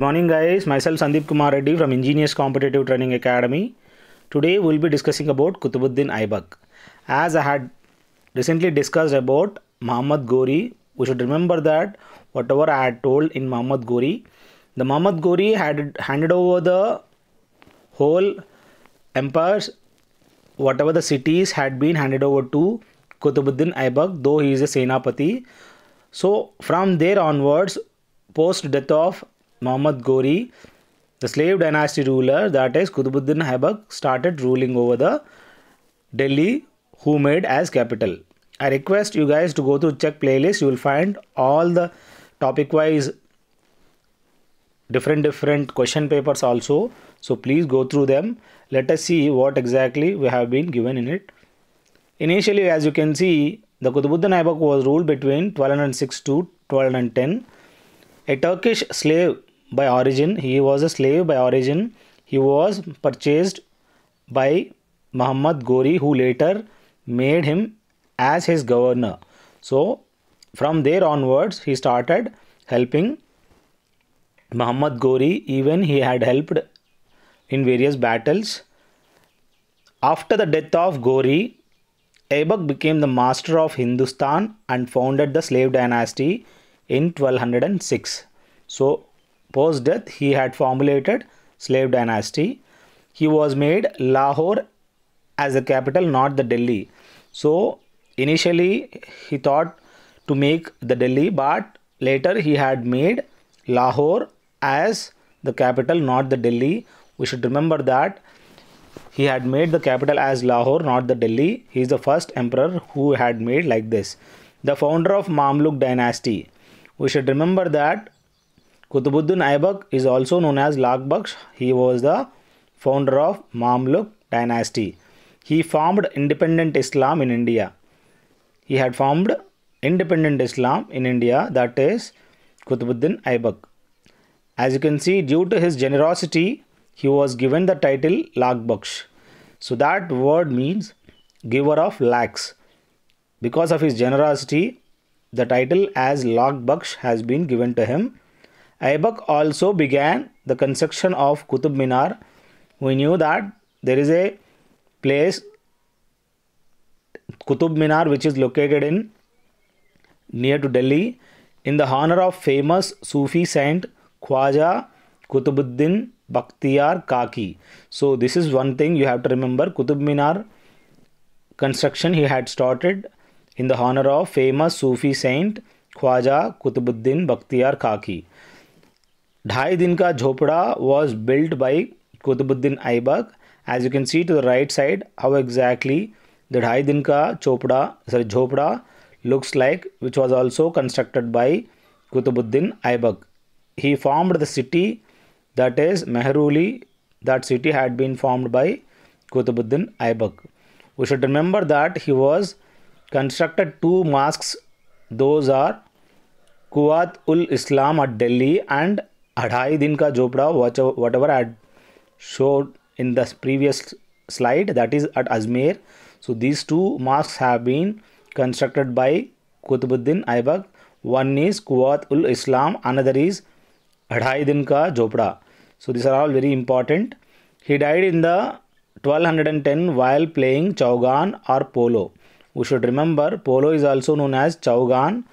Good morning guys myself sandeep kumar reddy from Engineers competitive training academy today we'll be discussing about kutubuddin aibak as i had recently discussed about muhammad gori we should remember that whatever i had told in muhammad gori the muhammad gori had handed over the whole empires whatever the cities had been handed over to kutubuddin aibak though he is a senapati so from there onwards post death of Muhammad Ghori, the slave dynasty ruler that is Qutbuddin Aibak started ruling over the Delhi who made as capital. I request you guys to go to check playlist. You will find all the topic wise different different question papers also. So please go through them. Let us see what exactly we have been given in it. Initially as you can see the Qutbuddin Aibak was ruled between 1206 to 1210 a Turkish slave by origin, he was a slave by origin. He was purchased by Muhammad Gori, who later made him as his governor. So, from there onwards, he started helping Muhammad Gori. Even he had helped in various battles. After the death of Gori, Aibak became the master of Hindustan and founded the slave dynasty in 1206. So post death he had formulated slave dynasty. He was made Lahore as the capital not the Delhi. So initially he thought to make the Delhi but later he had made Lahore as the capital not the Delhi. We should remember that he had made the capital as Lahore not the Delhi. He is the first emperor who had made like this. The founder of Mamluk dynasty. We should remember that Qutbuddin Aibak is also known as Lakhbaksh. He was the founder of Mamluk dynasty. He formed independent Islam in India. He had formed independent Islam in India, that is Qutbuddin Aibak. As you can see, due to his generosity, he was given the title Lakhbaksh. So that word means giver of lakhs. Because of his generosity, the title as Log Baksh has been given to him. Aibak also began the construction of Qutub Minar. We knew that there is a place Qutub Minar which is located in near to Delhi in the honor of famous Sufi saint Khwaja Qutubuddin Bakhtiyar Kaki. So this is one thing you have to remember Qutub Minar construction he had started in the honor of famous Sufi saint Khwaja Qutbuddin Bakhtiyar Khaki. Dhai Din Ka was built by Qutbuddin Aibak. As you can see to the right side, how exactly the Dhai Din Ka sorry, Jhopda looks like, which was also constructed by Qutbuddin Aibak. He formed the city that is Mehruli. That city had been formed by Qutbuddin Aibak. We should remember that he was constructed two mosques. Those are Kuwat ul Islam at Delhi and Adhai Din Ka Jopra, whatever I had showed in the previous slide, that is at Azmir. So these two mosques have been constructed by Qutbuddin Aibak. One is Kuwat ul Islam, another is Adhai Din Ka Jopra. So these are all very important. He died in the 1210 while playing chaugan or polo. We should remember polo is also known as chaugan.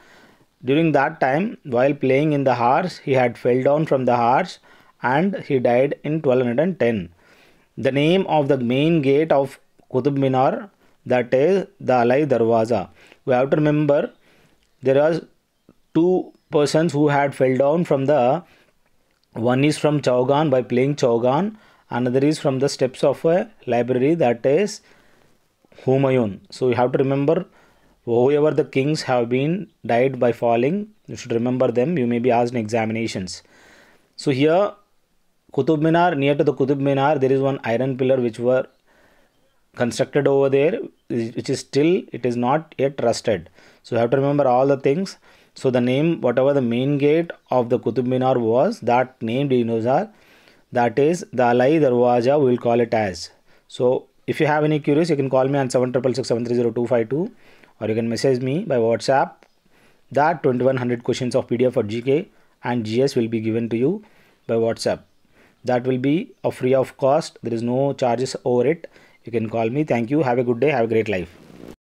During that time, while playing in the horse, he had fell down from the horse and he died in 1210. The name of the main gate of Qutub Minar that is the Alai Darwaza. We have to remember there was two persons who had fell down from the one is from Chaugan by playing Chaugan, another is from the steps of a library that is Humayun. So you have to remember whoever the kings have been died by falling. You should remember them. You may be asked in examinations. So here Qutub Minar near to the Qutub Minar there is one iron pillar which were constructed over there which is still it is not yet rusted. So you have to remember all the things. So the name whatever the main gate of the Qutub Minar was that name Dinozar that is the Alai Darwaja we will call it as. So if you have any queries, you can call me on 766-730-252 or you can message me by WhatsApp. That 2100 questions of PDF for GK and GS will be given to you by WhatsApp. That will be a free of cost. There is no charges over it. You can call me. Thank you. Have a good day. Have a great life.